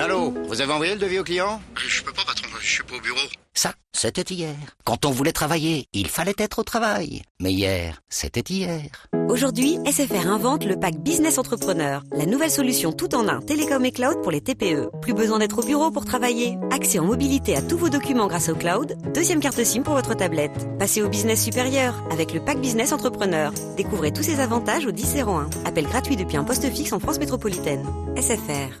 Allô, vous avez envoyé le devis au client Je peux pas, patron, je suis pas au bureau. Ça, c'était hier. Quand on voulait travailler, il fallait être au travail. Mais hier, c'était hier. Aujourd'hui, SFR invente le pack Business Entrepreneur, la nouvelle solution tout en un télécom et cloud pour les TPE. Plus besoin d'être au bureau pour travailler. Accès en mobilité à tous vos documents grâce au cloud. Deuxième carte SIM pour votre tablette. Passez au business supérieur avec le pack Business Entrepreneur. Découvrez tous ses avantages au 1001. Appel gratuit depuis un poste fixe en France métropolitaine. SFR.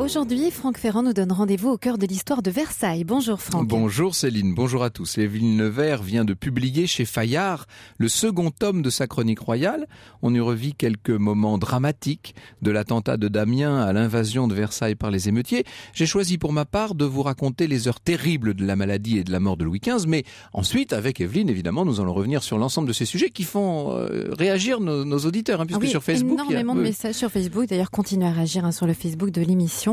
Aujourd'hui, Franck Ferrand nous donne rendez-vous au cœur de l'histoire de Versailles. Bonjour Franck. Bonjour Céline, bonjour à tous. Évelyne Nevers vient de publier chez Fayard le second tome de sa chronique royale. On y revit quelques moments dramatiques de l'attentat de Damien à l'invasion de Versailles par les émeutiers. J'ai choisi pour ma part de vous raconter les heures terribles de la maladie et de la mort de Louis XV, mais ensuite, avec Evelyne, évidemment, nous allons revenir sur l'ensemble de ces sujets qui font euh, réagir nos, auditeurs, hein, puisque ah sur Facebook... énormément il y a... de messages sur Facebook, d'ailleurs continuez à réagir hein, sur le Facebook de l'émission.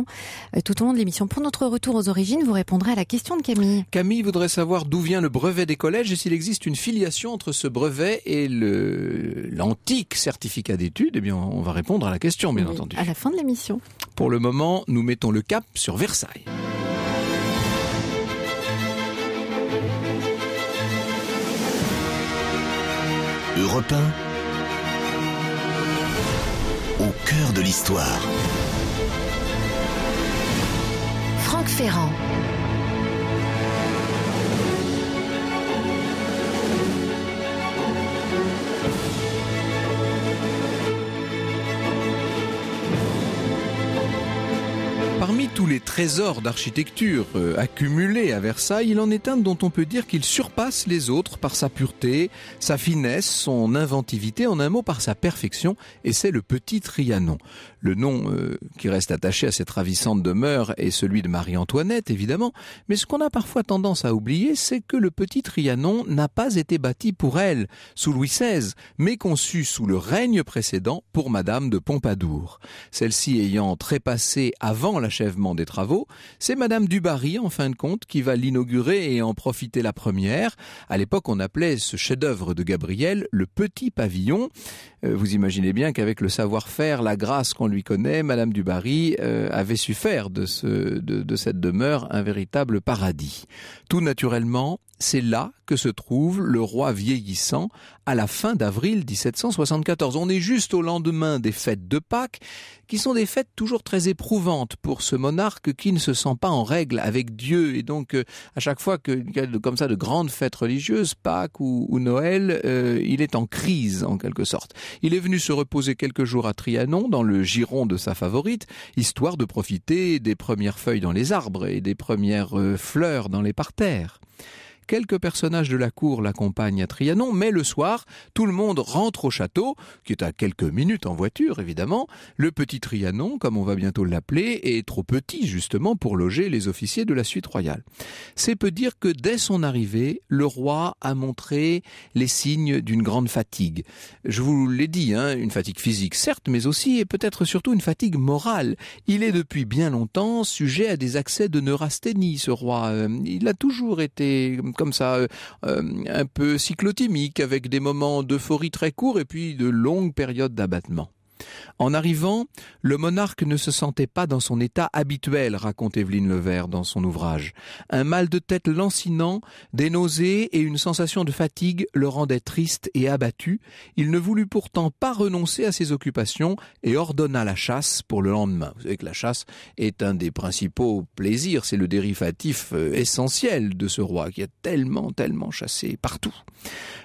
Euh, tout au long de l'émission. Pour notre retour aux origines, vous répondrez à la question de Camille. Camille voudrait savoir d'où vient le brevet des collèges et s'il existe une filiation entre ce brevet et le l'antique certificat d'études. Eh bien, on va répondre à la question, bien entendu. À la fin de l'émission. Pour le moment, nous mettons le cap sur Versailles. Europe au cœur de l'histoire. Ferrand. Parmi les trésors d'architecture euh, accumulés à Versailles, il en est un dont on peut dire qu'il surpasse les autres par sa pureté, sa finesse, son inventivité, en un mot par sa perfection, et c'est le Petit Trianon. Le nom euh, qui reste attaché à cette ravissante demeure est celui de Marie-Antoinette, évidemment, mais ce qu'on a parfois tendance à oublier, c'est que le Petit Trianon n'a pas été bâti pour elle, sous Louis XVI, mais conçu sous le règne précédent pour Madame de Pompadour. Celle-ci ayant trépassé avant l'achèvement des travaux, c'est Madame Dubarry, en fin de compte, qui va l'inaugurer et en profiter la première. À l'époque, on appelait ce chef-d'œuvre de Gabriel le petit pavillon. Euh, vous imaginez bien qu'avec le savoir-faire, la grâce qu'on lui connaît, Madame Dubarry euh, avait su faire de cette demeure un véritable paradis. Tout naturellement, c'est là que se trouve le roi vieillissant à la fin d'avril 1774. On est juste au lendemain des fêtes de Pâques, qui sont des fêtes toujours très éprouvantes pour ce monarque qui ne se sent pas en règle avec Dieu. Et donc, euh, à chaque fois que comme ça de grandes fêtes religieuses, Pâques ou, Noël, euh, il est en crise en quelque sorte. Il est venu se reposer quelques jours à Trianon, dans le giron de sa favorite, histoire de profiter des premières feuilles dans les arbres et des premières euh, fleurs dans les parterres. Quelques personnages de la cour l'accompagnent à Trianon, mais le soir, tout le monde rentre au château, qui est à quelques minutes en voiture évidemment. Le petit Trianon, comme on va bientôt l'appeler, est trop petit justement pour loger les officiers de la suite royale. C'est peu dire que dès son arrivée, le roi a montré les signes d'une grande fatigue. Je vous l'ai dit, hein, une fatigue physique certes, mais aussi et peut-être surtout une fatigue morale. Il est depuis bien longtemps sujet à des accès de neurasthénie, ce roi. Euh, il a toujours été comme ça, euh, euh, un peu cyclotimique, avec des moments d'euphorie très courts et puis de longues périodes d'abattement. En arrivant, le monarque ne se sentait pas dans son état habituel, raconte Evelyne Levert dans son ouvrage. Un mal de tête lancinant, des nausées et une sensation de fatigue le rendaient triste et abattu. Il ne voulut pourtant pas renoncer à ses occupations et ordonna la chasse pour le lendemain. Vous savez que la chasse est un des principaux plaisirs, c'est le dérivatif euh, essentiel de ce roi qui a tellement, tellement chassé partout.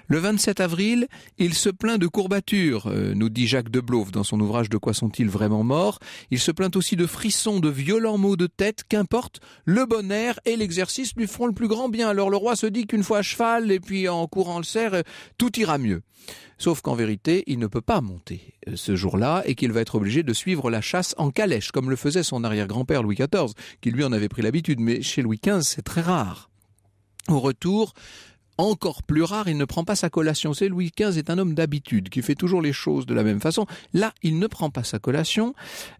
Le 27 avril, il se plaint de courbatures, euh, nous dit Jacques de Blouf dans son ouvrage De quoi sont-ils vraiment morts Il se plaint aussi de frissons, de violents maux de tête, qu'importe, le bon air et l'exercice lui feront le plus grand bien. Alors le roi se dit qu'une fois à cheval et puis en courant le cerf, tout ira mieux. Sauf qu'en vérité, il ne peut pas monter euh, ce jour-là et qu'il va être obligé de suivre la chasse en calèche, comme le faisait son arrière-grand-père Louis XIV, qui lui en avait pris l'habitude, mais chez Louis XV, c'est très rare. Au retour, encore plus rare, il ne prend pas sa collation. C'est Louis XV est un homme d'habitude qui fait toujours les choses de la même façon. Là, il ne prend pas sa collation.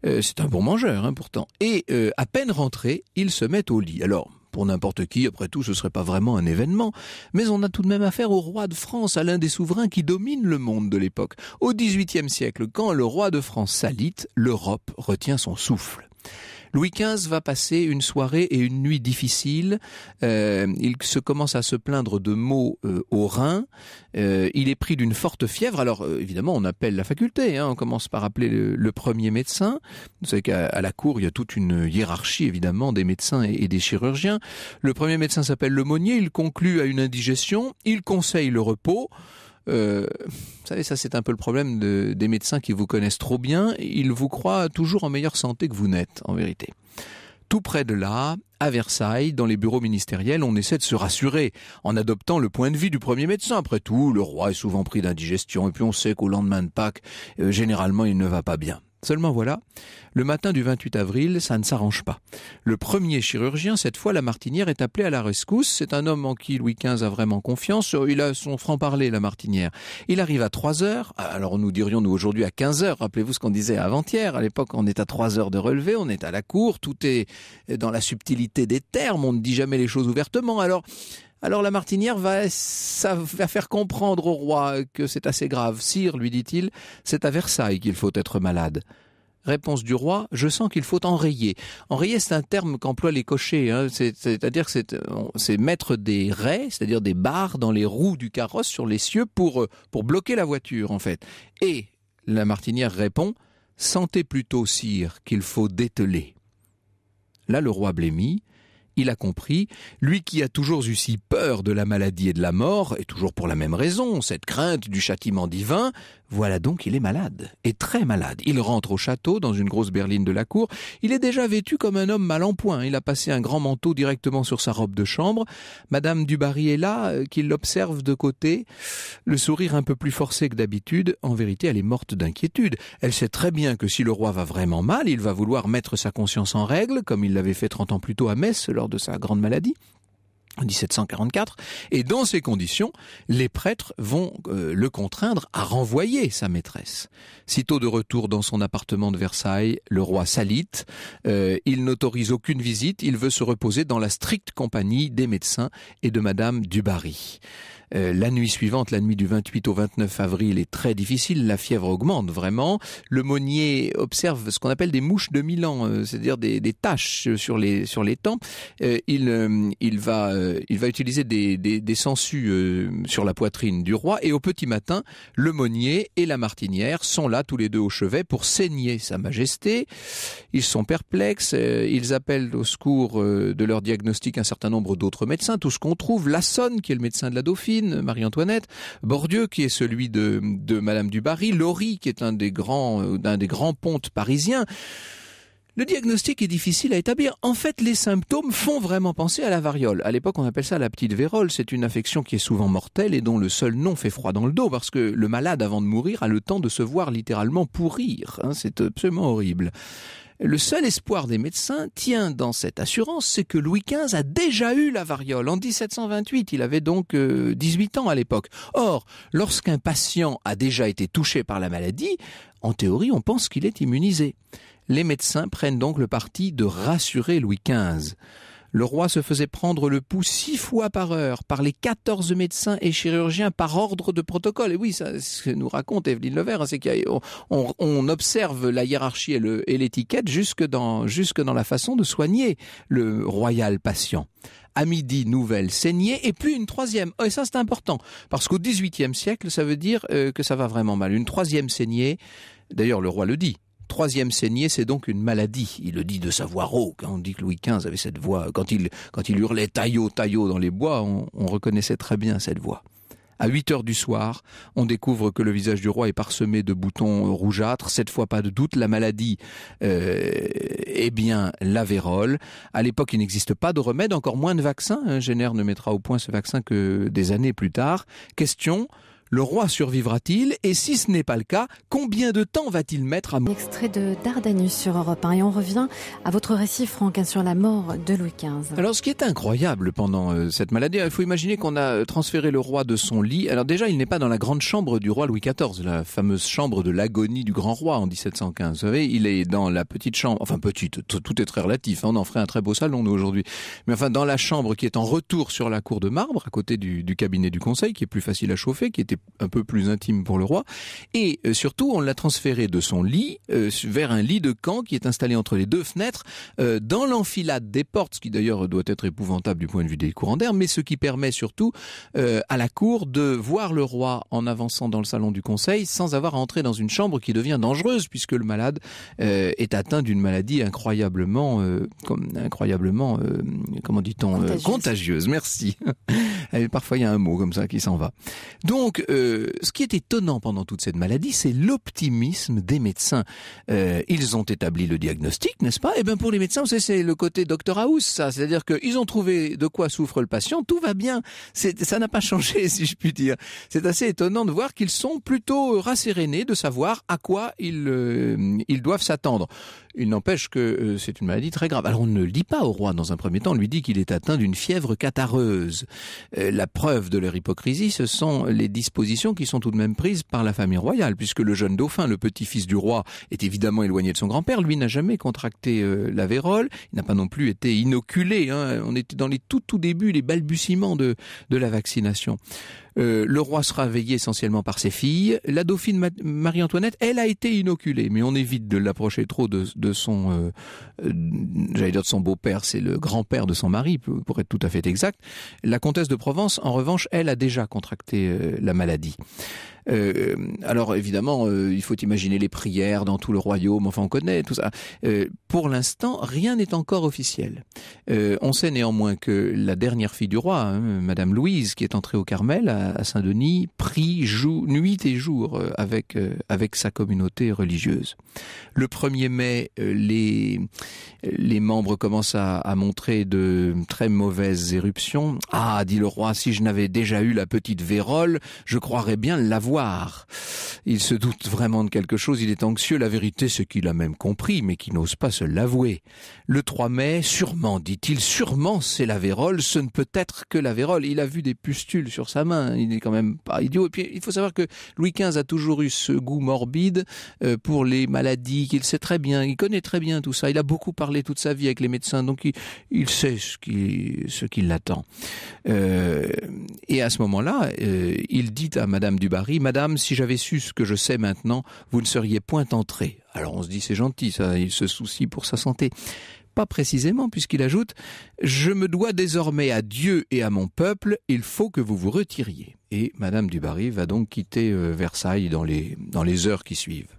Euh, c'est un bon mangeur, hein, pourtant. Et euh, à peine rentré, il se met au lit. Alors, pour n'importe qui, après tout, ce serait pas vraiment un événement, mais on a tout de même affaire au roi de France, à l'un des souverains qui domine le monde de l'époque. Au XVIIIe siècle, quand le roi de France s'alite, l'Europe retient son souffle. Louis XV va passer une soirée et une nuit difficiles. Euh, il se commence à se plaindre de maux aux euh, au euh, il est pris d'une forte fièvre. Alors évidemment, on appelle la faculté. Hein. On commence par appeler le, premier médecin. Vous savez qu'à la cour, il y a toute une hiérarchie évidemment des médecins et, des chirurgiens. Le premier médecin s'appelle le Monnier. Il conclut à une indigestion. Il conseille le repos. Euh, vous savez, ça c'est un peu le problème des médecins qui vous connaissent trop bien, ils vous croient toujours en meilleure santé que vous n'êtes, en vérité. Tout près de là, à Versailles, dans les bureaux ministériels, on essaie de se rassurer en adoptant le point de vue du premier médecin. Après tout, le roi est souvent pris d'indigestion et puis on sait qu'au lendemain de Pâques, euh, généralement, il ne va pas bien. Seulement voilà, le matin du 28 avril, ça ne s'arrange pas. Le premier chirurgien, cette fois la martinière, est appelé à la rescousse. C'est un homme en qui Louis XV a vraiment confiance. Il a son franc-parler, la martinière. Il arrive à 3 heures. Alors nous dirions, nous, aujourd'hui à 15 heures. Rappelez-vous ce qu'on disait avant-hier. À l'époque, on est à 3 heures de relevé, on est à la cour. Tout est dans la subtilité des termes. On ne dit jamais les choses ouvertement. Alors, alors la martinière va, faire comprendre au roi que c'est assez grave. Sire, lui dit-il, c'est à Versailles qu'il faut être malade. Réponse du roi, je sens qu'il faut enrayer. Enrayer, c'est un terme qu'emploient les cochers, hein. c'est-à-dire c'est mettre des raies, c'est-à-dire des barres dans les roues du carrosse sur les cieux pour, euh, pour bloquer la voiture en fait. Et la martinière répond, sentez plutôt, sire, qu'il faut dételer. Là, le roi blêmit, il a compris, lui qui a toujours eu si peur de la maladie et de la mort, et toujours pour la même raison, cette crainte du châtiment divin, voilà donc il est malade, et très malade. Il rentre au château dans une grosse berline de la cour, il est déjà vêtu comme un homme mal en point, il a passé un grand manteau directement sur sa robe de chambre, Madame Dubarry est là, euh, qu'il l'observe de côté, le sourire un peu plus forcé que d'habitude, en vérité elle est morte d'inquiétude, elle sait très bien que si le roi va vraiment mal, il va vouloir mettre sa conscience en règle, comme il l'avait fait trente ans plus tôt à Metz, de sa grande maladie, en 1744. Et dans ces conditions, les prêtres vont euh, le contraindre à renvoyer sa maîtresse. Sitôt de retour dans son appartement de Versailles, le roi s'alite. Euh, il n'autorise aucune visite. Il veut se reposer dans la stricte compagnie des médecins et de Madame Dubarry. Euh, la nuit suivante, la nuit du 28 au 29 avril est très difficile, la fièvre augmente vraiment. Le Monnier observe ce qu'on appelle des mouches de Milan, euh, c'est-à-dire des, des, taches sur les, sur les tempes. Euh, il, il, va, il va utiliser des, des, sangsues sur la poitrine du roi et au petit matin, le Monnier et la Martinière sont là tous les deux au chevet pour saigner Sa Majesté. Ils sont perplexes, ils appellent au secours de leur diagnostic un certain nombre d'autres médecins, tout ce qu'on trouve, Lassonne qui est le médecin de la Dauphine, Marie-Antoinette, Bordieu qui est celui de, Madame du Barry, Laurie qui est un des grands, euh, d'un des grands pontes parisiens. Le diagnostic est difficile à établir. En fait, les symptômes font vraiment penser à la variole. À l'époque, on appelle ça la petite vérole. C'est une affection qui est souvent mortelle et dont le seul nom fait froid dans le dos parce que le malade, avant de mourir, a le temps de se voir littéralement pourrir. Hein. c'est absolument horrible. Le seul espoir des médecins tient dans cette assurance, c'est que Louis XV a déjà eu la variole en 1728. Il avait donc 18 euh, ans à l'époque. Or, lorsqu'un patient a déjà été touché par la maladie, en théorie, on pense qu'il est immunisé. Les médecins prennent donc le parti de rassurer Louis XV. Le roi se faisait prendre le pouls six fois par heure par les 14 médecins et chirurgiens par ordre de protocole. Et oui, ça, ce que nous raconte Evelyne Levert, hein, c'est qu'on on, observe la hiérarchie et l'étiquette jusque dans, jusque dans la façon de soigner le royal patient à midi, nouvelle saignée, et puis une troisième. Oh, et ça, c'est important, parce qu'au XVIIIe siècle, ça veut dire euh, que ça va vraiment mal. Une troisième saignée, d'ailleurs, le roi le dit, troisième saignée, c'est donc une maladie. Il le dit de sa voix rauque. Hein. On dit que Louis XV avait cette voix. Quand il, quand il hurlait taillot, taillot dans les bois, on, reconnaissait très bien cette voix. À 8 heures du soir, on découvre que le visage du roi est parsemé de boutons rougeâtres. Cette fois, pas de doute, la maladie est euh, eh bien la vérole. À l'époque, il n'existe pas de remède, encore moins de vaccin. Hein. Génère ne mettra au point ce vaccin que des années plus tard. Question le roi survivra-t-il Et si ce n'est pas le cas, combien de temps va-t-il mettre à mourir Extrait de Dardanus sur Europe 1 et on revient à votre récit, Franck, hein, sur la mort de Louis XV. Alors ce qui est incroyable pendant euh, cette maladie, il faut imaginer qu'on a euh, transféré le roi de son lit. Alors déjà, il n'est pas dans la grande chambre du roi Louis XIV, la fameuse chambre de l'agonie du grand roi en 1715. Vous savez, il est dans la petite chambre, enfin petite, tout est très relatif, hein, on en ferait un très beau salon nous aujourd'hui. Mais enfin, dans la chambre qui est en retour sur la cour de marbre, à côté du, du cabinet du conseil, qui est plus facile à chauffer, qui était un peu plus intime pour le roi. Et euh, surtout, on l'a transféré de son lit euh, vers un lit de camp qui est installé entre les deux fenêtres euh, dans l'enfilade des portes, ce qui d'ailleurs doit être épouvantable du point de vue des courants d'air, mais ce qui permet surtout à la cour de voir le roi en avançant dans le salon du conseil sans avoir à entrer dans une chambre qui devient dangereuse puisque le malade est atteint d'une maladie incroyablement, comme, incroyablement, comment dit-on, contagieuse. Merci. Eh, parfois il y a un mot comme ça qui s'en va. Donc euh, ce qui est étonnant pendant toute cette maladie, c'est l'optimisme des médecins. Euh, ils ont établi le diagnostic, n'est-ce pas et eh bien, pour les médecins, c'est le côté Dr House, ça. C'est-à-dire qu'ils ont trouvé de quoi souffre le patient, tout va bien. Ça n'a pas changé, si je puis dire. C'est assez étonnant de voir qu'ils sont plutôt rassérénés de savoir à quoi ils, euh, ils doivent s'attendre. Il n'empêche que c'est une maladie très grave. Alors on ne le dit pas au roi dans un premier temps, on lui dit qu'il est atteint d'une fièvre catareuse. la preuve de leur hypocrisie, ce sont les dispositions dispositions qui sont tout de même prises par la famille royale, puisque le jeune dauphin, le petit-fils du roi, est évidemment éloigné de son grand-père. Lui n'a jamais contracté euh, la vérole, il n'a pas non plus été inoculé. Hein. On était dans les tout tout débuts, les balbutiements de la vaccination. Euh, le roi sera veillé essentiellement par ses filles. La dauphine Marie-Antoinette, elle a été inoculée, mais on évite de l'approcher trop de, son, euh, j'allais dire de son beau-père, c'est le grand-père de son mari, pour être tout à fait exact. La comtesse de Provence, en revanche, elle a déjà contracté euh, la maladie. Euh, alors évidemment, euh, il faut imaginer les prières dans tout le royaume, enfin on connaît tout ça. Euh, pour l'instant, rien n'est encore officiel. on sait néanmoins que la dernière fille du roi, hein, Madame Louise, qui est entrée au Carmel, à, Saint-Denis, prie joue, nuit et jour avec, avec sa communauté religieuse. Le 1er mai, les, les membres commencent à, à montrer de très mauvaises éruptions. Ah, dit le roi, si je n'avais déjà eu la petite vérole, je croirais bien l'avoir il se doute vraiment de quelque chose, il est anxieux, la vérité c'est qu'il a même compris, mais qu'il n'ose pas se l'avouer. Le 3 mai, sûrement, dit-il, sûrement c'est la vérole, ce ne peut être que la vérole. Il a vu des pustules sur sa main, il n'est quand même pas idiot. Et puis il faut savoir que Louis XV a toujours eu ce goût morbide euh, pour les maladies, qu'il sait très bien, il connaît très bien tout ça, il a beaucoup parlé toute sa vie avec les médecins, donc il, sait ce qui, l'attend. Euh, et à ce moment-là, euh, il dit à Madame du Barry, Madame, si j'avais su ce que je sais maintenant, vous ne seriez point entrée. Alors on se dit c'est gentil, ça, il se soucie pour sa santé. Pas précisément, puisqu'il ajoute Je me dois désormais à Dieu et à mon peuple, il faut que vous vous retiriez. Et Madame Dubarry va donc quitter euh, Versailles dans les, dans les heures qui suivent.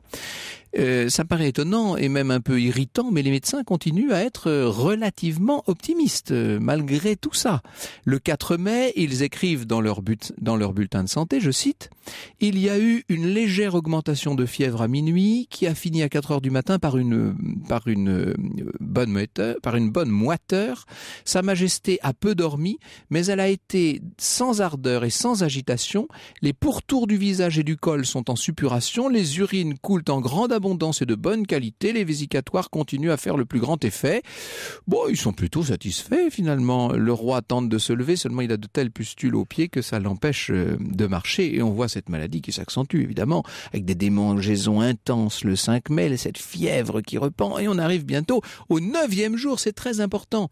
Euh, ça paraît étonnant et même un peu irritant, mais les médecins continuent à être euh, relativement optimistes euh, malgré tout ça. Le 4 mai, ils écrivent dans leur, but, dans leur bulletin de santé, je cite, Il y a eu une légère augmentation de fièvre à minuit qui a fini à 4 heures du matin par une, par une, bonne, moiteur, par une bonne moiteur. Sa Majesté a peu dormi, mais elle a été sans ardeur et sans agitation. Les pourtours du visage et du col sont en suppuration, les urines coulent en grande abondance et de bonne qualité, les vésicatoires continuent à faire le plus grand effet. Bon, ils sont plutôt satisfaits finalement. Le roi tente de se lever, seulement il a de telles pustules aux pieds que ça l'empêche euh, de marcher. Et on voit cette maladie qui s'accentue évidemment, avec des démangeaisons intenses le 5 mai, cette fièvre qui repent Et on arrive bientôt au neuvième jour, c'est très important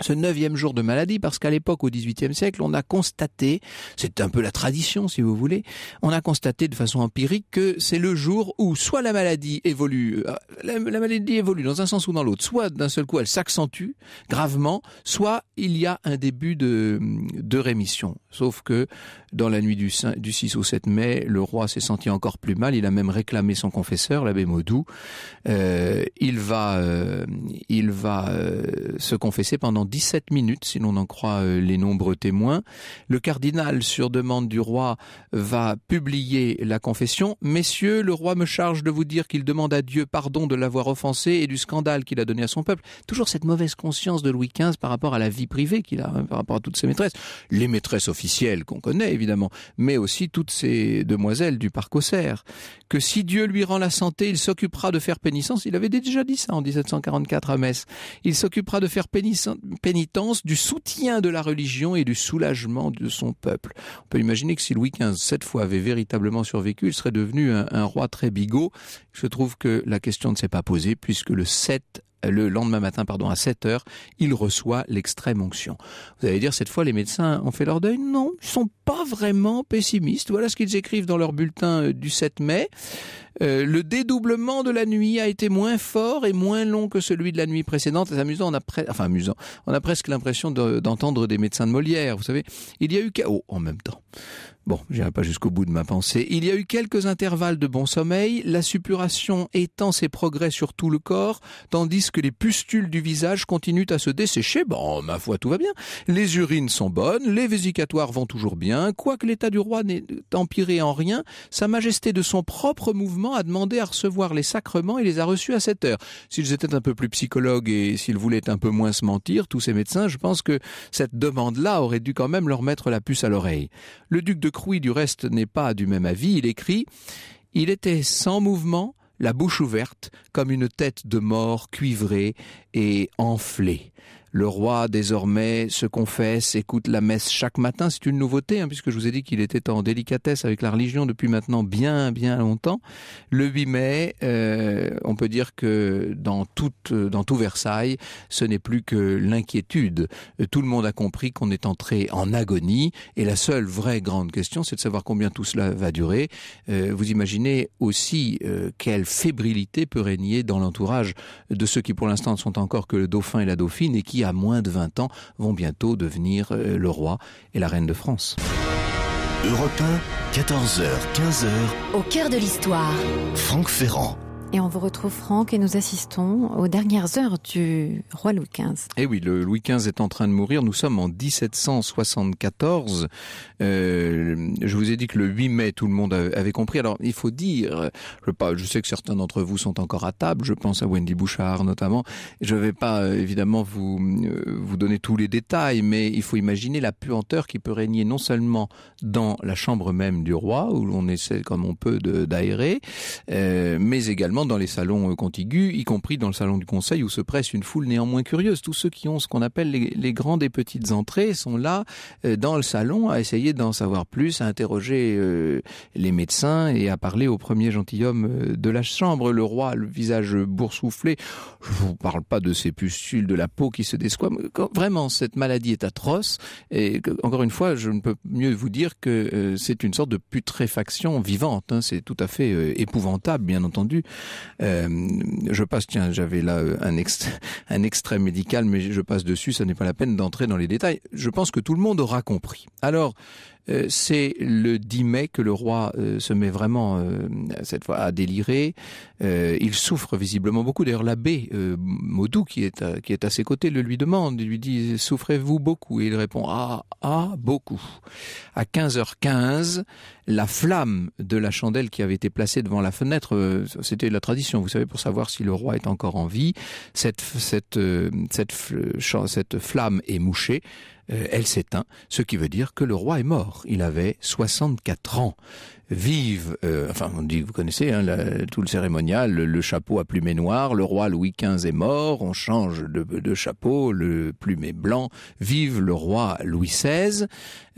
ce neuvième jour de maladie parce qu'à l'époque, au XVIIIe siècle, on a constaté, c'est un peu la tradition si vous voulez, on a constaté de façon empirique que c'est le jour où soit la maladie évolue, euh, la, maladie évolue dans un sens ou dans l'autre, soit d'un seul coup elle s'accentue gravement, soit il y a un début de, de rémission. Sauf que dans la nuit du, du 6 au 7 mai, le roi s'est senti encore plus mal, il a même réclamé son confesseur, l'abbé Maudou, euh, il va, euh, il va se confesser pendant 17 minutes, si l'on en croit euh, les nombreux témoins. Le cardinal, sur demande du roi, va publier la confession. Messieurs, le roi me charge de vous dire qu'il demande à Dieu pardon de l'avoir offensé et du scandale qu'il a donné à son peuple. Toujours cette mauvaise conscience de Louis XV par rapport à la vie privée qu'il a, hein, par rapport à toutes ses maîtresses. Les maîtresses officielles qu'on connaît, évidemment, mais aussi toutes ces demoiselles du parc Auxerre. Que si Dieu lui rend la santé, il s'occupera de faire pénitence. Il avait déjà dit ça en 1744 à Metz. Il s'occupera de faire pénitence pénitence du soutien de la religion et du soulagement de son peuple. On peut imaginer que si Louis XV, cette fois, avait véritablement survécu, il serait devenu un, roi très bigot. Je trouve que la question ne s'est pas posée puisque le 7 le lendemain matin, pardon, à 7 heures, il reçoit l'extrême onction. Vous allez dire, cette fois, les médecins ont fait leur deuil Non, ils sont pas vraiment pessimistes. Voilà ce qu'ils écrivent dans leur bulletin euh, du 7 mai. Euh, le dédoublement de la nuit a été moins fort et moins long que celui de la nuit précédente. C'est amusant, enfin amusant. On a presque l'impression d'entendre des médecins de Molière. Vous savez, il y a eu chaos en même temps. Bon, j'irai pas jusqu'au bout de ma pensée. Il y a eu quelques intervalles de bon sommeil, la suppuration étend ses progrès sur tout le corps, tandis que les pustules du visage continuent à se dessécher. Bon, ma foi, tout va bien. Les urines sont bonnes, les vésicatoires vont toujours bien, quoique l'état du roi n'ait empiré en rien, sa majesté de son propre mouvement a demandé à recevoir les sacrements et les a reçus à cette heure. S'ils étaient un peu plus psychologues et s'ils voulaient un peu moins se mentir, tous ces médecins, je pense que cette demande-là aurait dû quand même leur mettre la puce à l'oreille. Le duc de du reste n'est pas du même avis, il écrit Il était sans mouvement, la bouche ouverte, comme une tête de mort cuivrée et enflée. Le roi, désormais, se confesse, écoute la messe chaque matin. C'est une nouveauté, hein, puisque je vous ai dit qu'il était en délicatesse avec la religion depuis maintenant bien, bien longtemps. Le 8 mai, euh, on peut dire que dans, toute, euh, dans tout Versailles, ce n'est plus que l'inquiétude. Euh, tout le monde a compris qu'on est entré en agonie, et la seule vraie grande question, c'est de savoir combien tout cela va durer. vous imaginez aussi quelle fébrilité peut régner dans l'entourage de ceux qui, pour l'instant, ne sont encore que le dauphin et la dauphine, et qui, à moins de 20 ans vont bientôt devenir euh, le roi et la reine de France. Europe 14h, 15h. Au cœur de l'histoire. Franck Ferrand. Et on vous retrouve Franck et nous assistons aux dernières heures du roi Louis XV. Eh oui, le Louis XV est en train de mourir. Nous sommes en 1774. Euh, je vous ai dit que le 8 mai, tout le monde avait compris. Alors, il faut dire, je, pas, je sais que certains d'entre vous sont encore à table. Je pense à Wendy Bouchard notamment. Je ne vais pas euh, évidemment vous euh, vous donner tous les détails, mais il faut imaginer la puanteur qui peut régner non seulement dans la chambre même du roi, où l'on essaie comme on peut d'aérer, euh, mais également dans les salons euh, contigus, y compris dans le salon du conseil où se presse une foule néanmoins curieuse. Tous ceux qui ont ce qu'on appelle les, grandes et petites entrées sont là euh, dans le salon à essayer d'en savoir plus, à interroger euh, les médecins et à parler au premier gentilhomme de la chambre. Le roi, le visage boursouflé, je vous parle pas de ces pustules de la peau qui se desquament. Vraiment, cette maladie est atroce et encore une fois, je ne peux mieux vous dire que c'est une sorte de putréfaction vivante. Hein. C'est tout à fait épouvantable, bien entendu. Euh, je passe, tiens, j'avais là euh, un, extrait médical, mais je passe dessus, ça n'est pas la peine d'entrer dans les détails. Je pense que tout le monde aura compris. Alors, euh, c'est le 10 mai que le roi se met vraiment, cette fois, à délirer. il souffre visiblement beaucoup. D'ailleurs, l'abbé Maudou, qui est, à, ses côtés, le lui demande. Il lui dit, souffrez-vous beaucoup Et il répond, ah, ah, beaucoup. À 15h15, la flamme de la chandelle qui avait été placée devant la fenêtre, euh, c'était la tradition, vous savez, pour savoir si le roi est encore en vie, cette, cette, euh, cette, flamme est mouchée, euh, elle s'éteint, ce qui veut dire que le roi est mort. Il avait 64 ans. Vive, euh, enfin on dit, vous connaissez hein, tout le cérémonial, le, chapeau à plumet noir, le roi Louis XV est mort, on change de, de chapeau, le plumet blanc, vive le roi Louis XVI.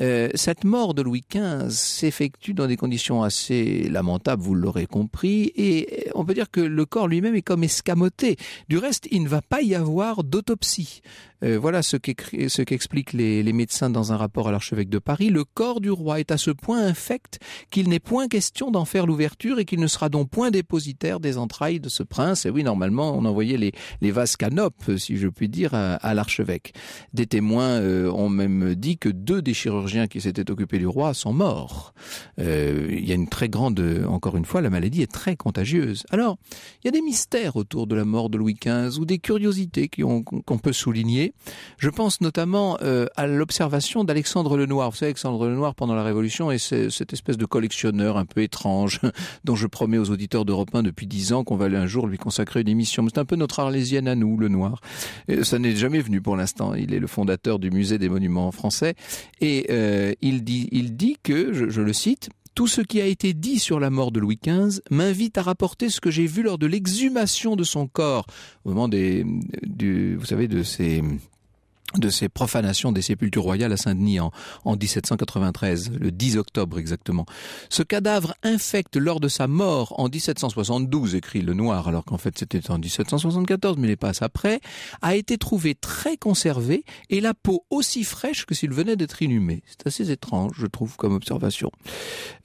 Euh, cette mort de Louis XV s'effectue dans des conditions assez lamentables, vous l'aurez compris, et on peut dire que le corps lui-même est comme escamoté. Du reste, il ne va pas y avoir d'autopsie. Euh, voilà ce qu'expliquent les, les médecins dans un rapport à l'archevêque de Paris. Le corps du roi est à ce point infect qu'il n'est point question d'en faire l'ouverture et qu'il ne sera donc point dépositaire des entrailles de ce prince. Et oui, normalement, on envoyait les, les vases canopes, si je puis dire, à, l'archevêque. Des témoins euh, ont même dit que deux des chirurgiens qui s'étaient occupés du roi sont morts. Euh, il y a une très grande, encore une fois, la maladie est très contagieuse. Alors, il y a des mystères autour de la mort de Louis XV ou des curiosités qu'on peut souligner. Je pense notamment euh, à l'observation d'Alexandre Lenoir. Vous savez, Alexandre Lenoir, pendant la Révolution, et cette espèce de collection un peu étrange, dont je promets aux auditeurs d'Europe 1 depuis dix ans qu'on va un jour lui consacrer une émission. C'est un peu notre arlésienne à nous, le noir. ça n'est jamais venu pour l'instant. Il est le fondateur du musée des monuments français et euh, il dit, il dit que, je, le cite, tout ce qui a été dit sur la mort de Louis XV m'invite à rapporter ce que j'ai vu lors de l'exhumation de son corps, au moment des, vous savez, de ces de ces profanations des sépultures royales à Saint-Denis en, 1793, le 10 octobre exactement. Ce cadavre infecte lors de sa mort en 1772, écrit le Noir, alors qu'en fait c'était en 1774, mais les passes après, a été trouvé très conservé et la peau aussi fraîche que s'il venait d'être inhumé. C'est assez étrange, je trouve, comme observation.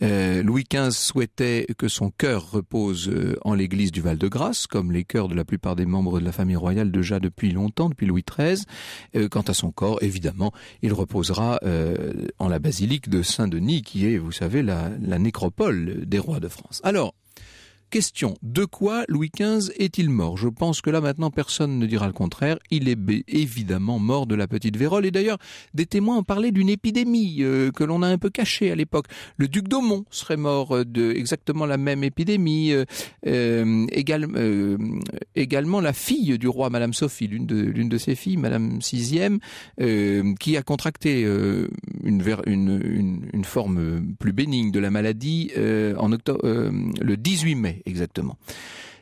Euh, Louis XV souhaitait que son cœur repose euh, en l'église du Val-de-Grâce, comme les cœurs de la plupart des membres de la famille royale déjà depuis longtemps, depuis Louis XIII quant à son corps, évidemment, il reposera euh, en la basilique de Saint-Denis, qui est, vous savez, la, la nécropole des rois de France. Alors, question, de quoi Louis XV est-il mort Je pense que là maintenant personne ne dira le contraire. Il est évidemment mort de la petite vérole. Et d'ailleurs, des témoins ont parlé d'une épidémie euh, que l'on a un peu cachée à l'époque. Le duc d'Aumont serait mort euh, de exactement la même épidémie. Euh, également la fille du roi, Madame Sophie, l'une de, l'une de ses filles, Madame Sixième, qui a contracté une, une, une, une, forme plus bénigne de la maladie en octobre, le 18 mai exactement.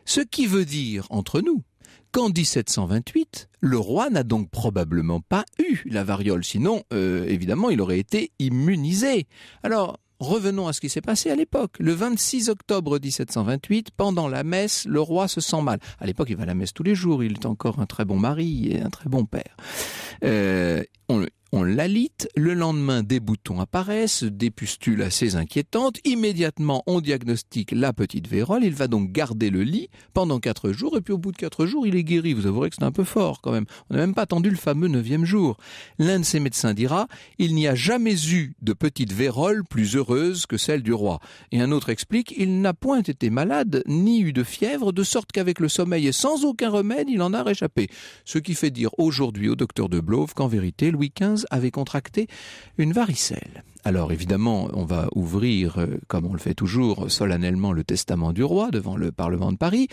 Ce qui veut dire, entre nous, qu'en 1728, le roi n'a donc probablement pas eu la variole, sinon, euh, évidemment, il aurait été immunisé. Alors, revenons à ce qui s'est passé à l'époque. Le 26 octobre 1728, pendant la messe, le roi se sent mal. À l'époque, il va à la messe tous les jours, il est encore un très bon mari et un très bon père. Euh, on, on l'alite, le lendemain des boutons apparaissent, des pustules assez inquiétantes, immédiatement on diagnostique la petite vérole, il va donc garder le lit pendant quatre jours, et puis au bout de quatre jours il est guéri, vous avouerez que c'est un peu fort quand même, on n'a même pas attendu le fameux neuvième jour. L'un de ses médecins dira, il n'y a jamais eu de petite vérole plus heureuse que celle du roi, et un autre explique, il n'a point été malade, ni eu de fièvre, de sorte qu'avec le sommeil et sans aucun remède, il en a réchappé. Ce qui fait dire aujourd'hui au docteur de Blauve qu'en vérité, Louis XV avait contracté une varicelle. Alors évidemment, on va ouvrir, euh, comme on le fait toujours, solennellement le testament du roi devant le Parlement de Paris.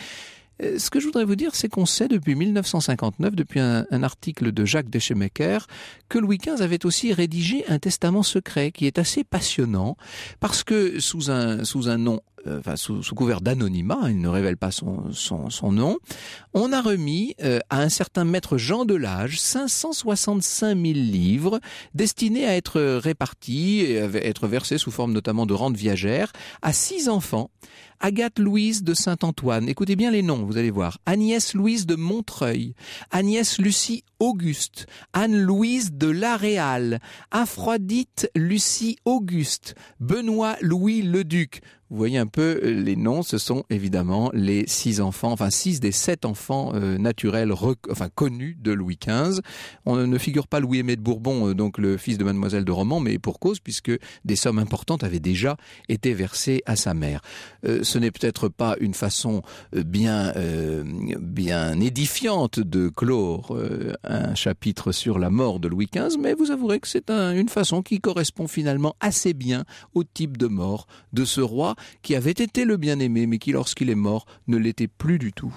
Euh, ce que je voudrais vous dire, c'est qu'on sait depuis 1959, depuis un, article de Jacques Deschemecker, que Louis XV avait aussi rédigé un testament secret qui est assez passionnant parce que sous un, sous un nom euh, enfin, sous, couvert d'anonymat, hein, il ne révèle pas son, nom, on a remis euh, à un certain maître Jean Delage 565 000 livres destinés à être répartis et à être versés sous forme notamment de rentes viagères à six enfants Agathe Louise de Saint-Antoine, écoutez bien les noms, vous allez voir. Agnès Louise de Montreuil, Agnès Lucie Auguste, Anne-Louise de L'Aréal. Aphrodite Lucie Auguste, Benoît Louis Duc. Vous voyez un peu euh, les noms, ce sont évidemment les six enfants, enfin six des sept enfants euh, naturels, enfin connus de Louis XV. On ne figure pas Louis Aimé de Bourbon, euh, donc le fils de Mademoiselle de Roman, mais pour cause puisque des sommes importantes avaient déjà été versées à sa mère. ce n'est peut-être pas une façon bien bien édifiante de clore un chapitre sur la mort de Louis XV, mais vous avouerez que c'est une façon qui correspond finalement assez bien au type de mort de ce roi qui avait été le bien-aimé, mais qui, lorsqu'il est mort, ne l'était plus du tout.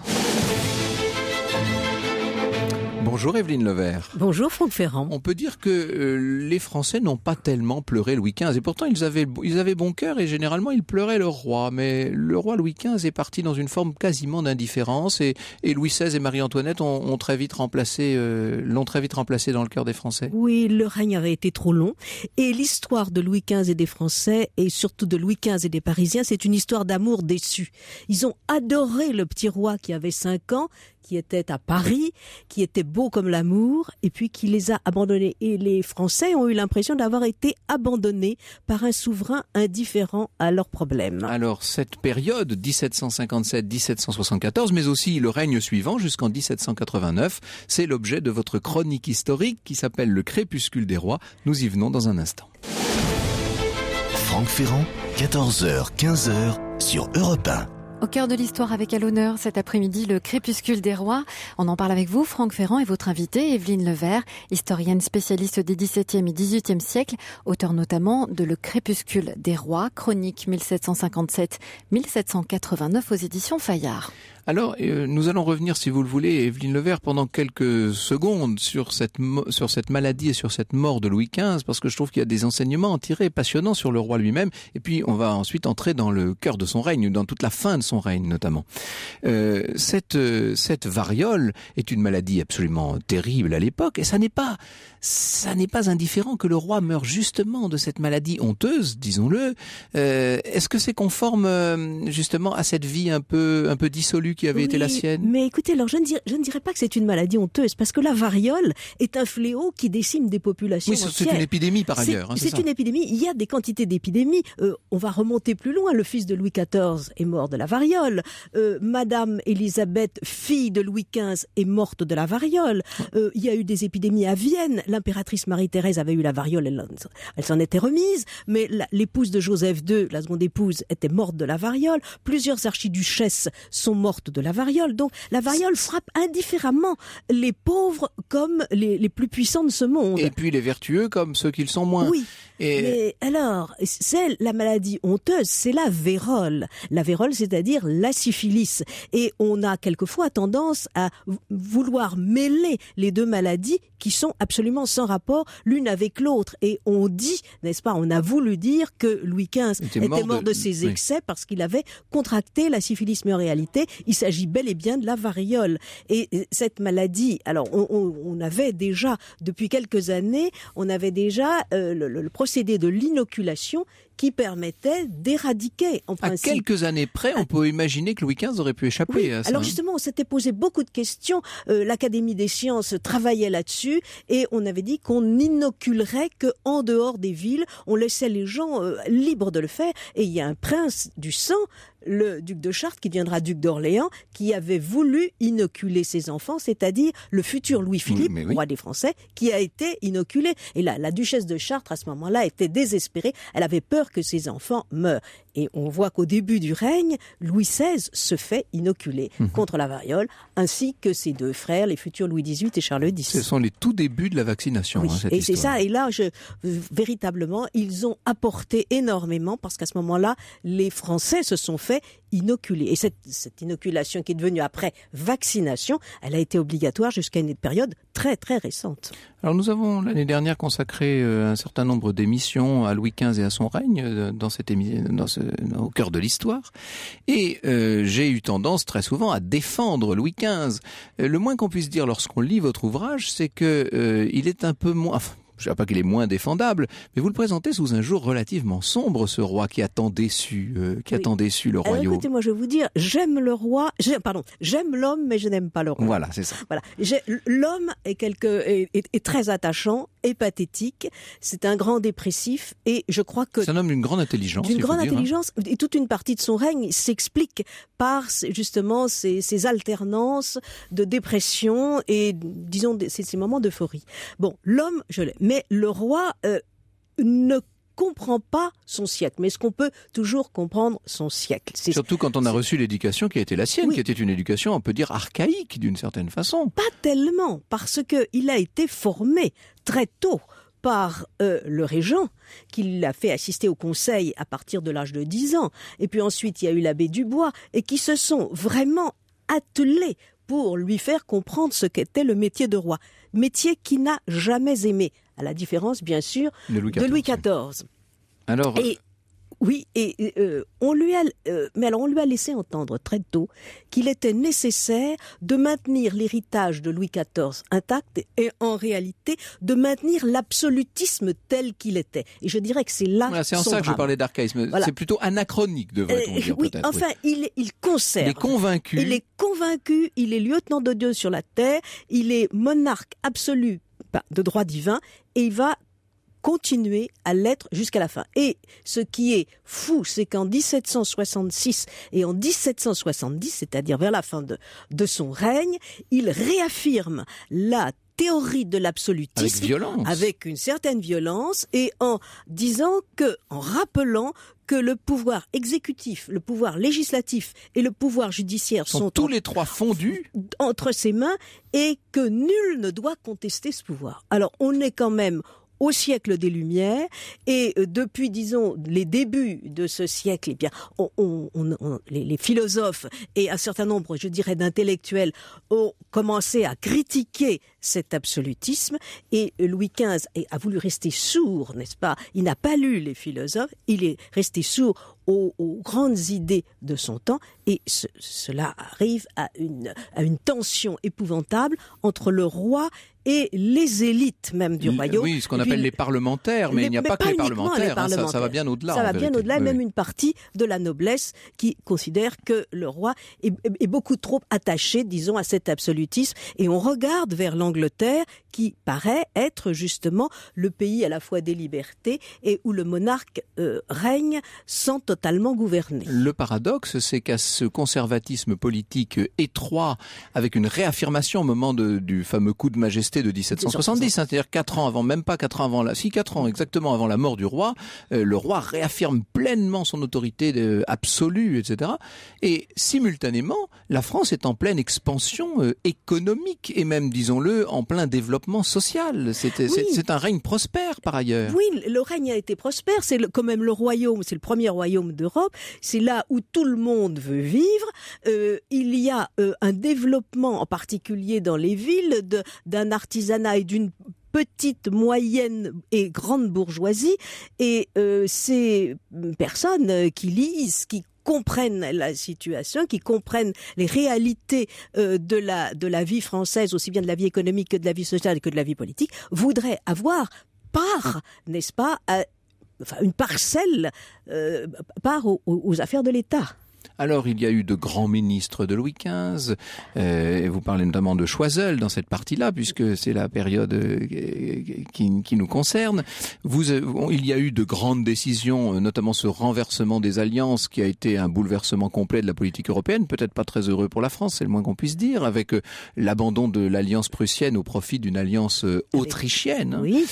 Bonjour Evelyne Levert. Bonjour Franck Ferrand. On peut dire que euh, les Français n'ont pas tellement pleuré Louis XV et pourtant ils avaient, ils avaient bon cœur et généralement ils pleuraient leur roi. Mais le roi Louis XV est parti dans une forme quasiment d'indifférence et, Louis XVI et Marie-Antoinette ont, très vite remplacé, euh, l'ont très vite remplacé dans le cœur des Français. Oui, le règne avait été trop long et l'histoire de Louis XV et des Français et surtout de Louis XV et des Parisiens, c'est une histoire d'amour déçu. Ils ont adoré le petit roi qui avait 5 ans, qui était à Paris, qui était beau comme l'amour, et puis qui les a abandonnés. Et les Français ont eu l'impression d'avoir été abandonnés par un souverain indifférent à leurs problèmes. Alors cette période 1757-1774, mais aussi le règne suivant jusqu'en 1789, c'est l'objet de votre chronique historique qui s'appelle Le crépuscule des rois. Nous y venons dans un instant. Franck Ferrand, 14h-15h sur Europe 1. Au cœur de l'histoire avec à l'honneur cet après-midi, le crépuscule des rois. On en parle avec vous, Franck Ferrand, et votre invité. Evelyne Levert, historienne spécialiste des XVIIe et XVIIIe siècles, auteur notamment de Le crépuscule des rois, chronique 1757-1789 aux éditions Fayard. Alors, euh, nous allons revenir, si vous le voulez, Evelyne Levert, pendant quelques secondes sur cette, sur cette maladie et sur cette mort de Louis XV, parce que je trouve qu'il y a des enseignements à tirés passionnants sur le roi lui-même, et puis on va ensuite entrer dans le cœur de son règne, dans toute la fin de son règne notamment. Euh, cette, euh, cette variole est une maladie absolument terrible à l'époque, et ça n'est pas, ça n'est pas indifférent que le roi meure justement de cette maladie honteuse, disons-le. Est-ce que c'est conforme justement à cette vie un peu, un peu dissolue qui avait été la sienne. Mais écoutez, alors je ne, dirais, je ne dirais pas que c'est une maladie honteuse, parce que la variole est un fléau qui décime des populations. Oui, c'est une épidémie par ailleurs. Hein, c'est une épidémie. Il y a des quantités d'épidémies. Euh, on va remonter plus loin. Le fils de Louis XIV est mort de la variole. Euh, Madame Élisabeth, fille de Louis XV, est morte de la variole. Euh, il y a eu des épidémies à Vienne. L'impératrice Marie-Thérèse avait eu la variole. elle s'en était remise, mais l'épouse de Joseph II, la seconde épouse, était morte de la variole. Plusieurs archiduchesses sont mortes de la variole. Donc la variole frappe indifféremment les pauvres comme les, plus puissants de ce monde. Et puis les vertueux comme ceux qui le sont moins. Oui. Et... Mais alors, c'est la maladie honteuse, c'est la vérole. La vérole, c'est-à-dire la syphilis. Et on a quelquefois tendance à vouloir mêler les deux maladies qui sont absolument sans rapport l'une avec l'autre. Et on dit, n'est-ce pas, on a voulu dire que Louis XV était, mort, de, ses excès parce qu'il avait contracté la syphilis, mais en réalité, il s'agit bel et bien de la variole. Et cette maladie, alors on, avait déjà, depuis quelques années, on avait déjà euh, le procédé de l'inoculation qui permettait d'éradiquer en principe. À quelques années près, on peut imaginer que Louis XV aurait pu échapper à Alors hein. justement, on s'était posé beaucoup de questions. Euh, L'Académie des sciences travaillait là-dessus et on avait dit qu'on inoculerait que en dehors des villes, on laissait les gens euh, libres de le faire. Et il y a un prince du sang, le duc de Chartres, qui deviendra duc d'Orléans, qui avait voulu inoculer ses enfants, c'est-à-dire le futur Louis-Philippe, roi des Français, qui a été inoculé. Et là, la duchesse de Chartres, à ce moment-là, était désespérée. Elle avait peur que ses enfants meurent. Et on voit qu'au début du règne, Louis XVI se fait inoculer mhm. contre la variole, ainsi que ses deux frères, les futurs Louis XVIII et Charles X. Ce sont les tout débuts de la vaccination. Hein, et c'est ça. Et là, véritablement, ils ont apporté énormément parce qu'à ce moment-là, les Français se sont fait inoculer. Et cette, inoculation qui est devenue après vaccination, elle a été obligatoire jusqu'à une période très très récente. Alors nous avons l'année dernière consacré euh, un certain nombre d'émissions à Louis XV et à son règne euh, dans cette émission, dans ce, euh, au cœur de l'histoire. Et euh, j'ai eu tendance très souvent à défendre Louis XV. Euh, le moins qu'on puisse dire lorsqu'on lit votre ouvrage, c'est que il est un peu moins, je ne dirais pas qu'il est moins défendable, mais vous le présentez sous un jour relativement sombre, ce roi qui a tant déçu, qui le royaume. Écoutez-moi, je vais vous dire, j'aime le roi, pardon, j'aime l'homme, mais je n'aime pas le roi. Voilà, c'est ça. Voilà, l'homme est, quelque, est, très attachant, et pathétique. C'est un grand dépressif et je crois que... C'est un homme d'une grande intelligence. D'une grande hein. intelligence et toute une partie de son règne s'explique par justement ces, ces, alternances de dépression et disons ces, ces moments d'euphorie. Bon, l'homme, je l'ai. Mais le roi... Euh, ne comprend pas son siècle. Mais est-ce qu'on peut toujours comprendre son siècle Surtout quand on a reçu l'éducation qui a été la sienne, qui était une éducation, on peut dire, archaïque d'une certaine façon. Pas tellement, parce qu'il a été formé très tôt par euh, le régent, qui l'a fait assister au conseil à partir de l'âge de 10 ans. Et puis ensuite, il y a eu l'abbé Dubois, et qui se sont vraiment attelés pour lui faire comprendre ce qu'était le métier de roi. Métier qu'il n'a jamais aimé à la différence bien sûr de Louis XIV. Alors. oui, et euh, on lui a, euh, mais on lui a laissé entendre très tôt qu'il était nécessaire de maintenir l'héritage de Louis XIV intact et en réalité de maintenir l'absolutisme tel qu'il était. Et je dirais que c'est là. c'est en ça que je parlais d'archaïsme. C'est plutôt anachronique, de on dire. Oui, enfin, il, il conserve. Il est convaincu. Il est convaincu. Il est lieutenant de Dieu sur la terre. Il est monarque absolu de droit divin et il va continuer à l'être jusqu'à la fin. Et ce qui est fou, c'est qu'en 1766 et en 1770, c'est-à-dire vers la fin de, de son règne, il réaffirme la théorie de l'absolutisme avec, une certaine violence et en disant que en rappelant que le pouvoir exécutif, le pouvoir législatif et le pouvoir judiciaire sont, tous les trois fondus entre ses mains et que nul ne doit contester ce pouvoir. Alors on est quand même au siècle des Lumières. Et euh, depuis, disons, les débuts de ce siècle, et eh bien, on, les, les, philosophes et un certain nombre, je dirais, d'intellectuels ont commencé à critiquer cet absolutisme. Et euh, Louis XV a voulu rester sourd, n'est-ce pas Il n'a pas lu les philosophes, il est resté sourd aux, grandes idées de son temps et cela arrive à une, une tension épouvantable entre le roi et les élites même du royaume. Oui, ce qu'on appelle les parlementaires, mais il n'y a pas, que les parlementaires, hein, ça, va bien au-delà. Ça va bien au-delà, même une partie de la noblesse qui considère que le roi est, beaucoup trop attaché, disons, à cet absolutisme. Et on regarde vers l'Angleterre qui paraît être justement le pays à la fois des libertés et où le monarque euh, règne sans totalement Le paradoxe, c'est qu'à ce conservatisme politique étroit, avec une réaffirmation au moment du fameux coup de majesté de 1770, c'est-à-dire quatre ans avant, même pas quatre ans avant la, si quatre ans exactement avant la mort du roi, euh, le roi réaffirme pleinement son autorité de, euh, absolue, etc. Et simultanément, la France est en pleine expansion euh, économique et même, disons-le, en plein développement social. C'est un règne prospère par ailleurs. Oui, le règne a été prospère. C'est quand même le royaume, c'est le premier royaume d'Europe, c'est là où tout le monde veut vivre. Euh, il y a euh, un développement, en particulier dans les villes, d'un artisanat et d'une petite, moyenne et grande bourgeoisie. Et euh, ces personnes qui lisent, qui comprennent la situation, qui comprennent les réalités de la de la vie française, aussi bien de la vie économique que de la vie sociale que de la vie politique, voudraient avoir part, n'est-ce pas, enfin une parcelle par euh, part aux, aux, affaires de l'État. Alors il y a eu de grands ministres de Louis XV, euh, et vous parlez notamment de Choiseul dans cette partie-là, puisque c'est la période euh, qui, nous concerne. Vous, euh, il y a eu de grandes décisions, notamment ce renversement des alliances qui a été un bouleversement complet de la politique européenne, peut-être pas très heureux pour la France, c'est le moins qu'on puisse dire, avec l'abandon de l'alliance prussienne au profit d'une alliance autrichienne, oui.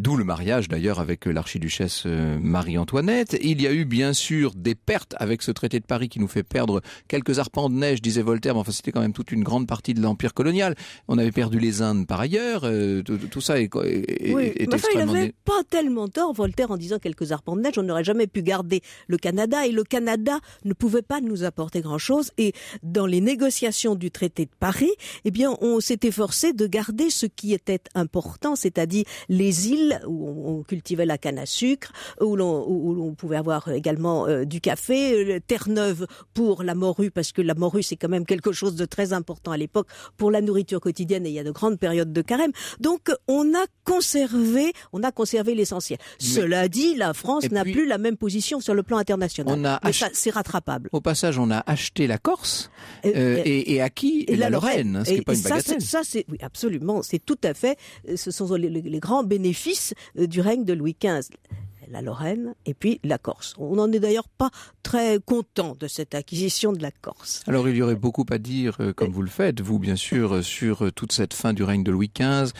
d'où le mariage d'ailleurs avec l'archiduchesse Marie-Antoinette. Il y a eu bien sûr des pertes avec ce traité de Paris qui nous fait perdre quelques arpents de neige, disait Voltaire, mais enfin c'était quand même toute une grande partie de l'empire colonial. On avait perdu les Indes par ailleurs, euh, tout, ça est, extrêmement... Il n'avait pas tellement tort, Voltaire, en disant quelques arpents de neige, on n'aurait jamais pu garder le Canada, et le Canada ne pouvait pas nous apporter grand-chose, et dans les négociations du traité de Paris, eh bien on s'était forcé de garder ce qui était important, c'est-à-dire les îles où on cultivait la canne à sucre, où l'on pouvait avoir également euh, du café, euh, Terre-Neuve pour la morue, parce que la morue, c'est quand même quelque chose de très important à l'époque pour la nourriture quotidienne et il y a de grandes périodes de carême. Donc, on a conservé, on a conservé l'essentiel. Cela dit, la France n'a plus la même position sur le plan international. c'est rattrapable. Au passage, on a acheté la Corse euh, euh, euh, et, à acquis la, Lorraine, ce n'est pas une bagatelle. Ça, c'est oui, absolument, c'est tout à fait. Ce sont les grands bénéfices du règne de Louis XV la Lorraine et puis la Corse. On n'en est d'ailleurs pas très content de cette acquisition de la Corse. Alors il y aurait beaucoup à dire, euh, comme vous le faites, vous bien sûr, euh, sur euh, toute cette fin du règne de Louis XV,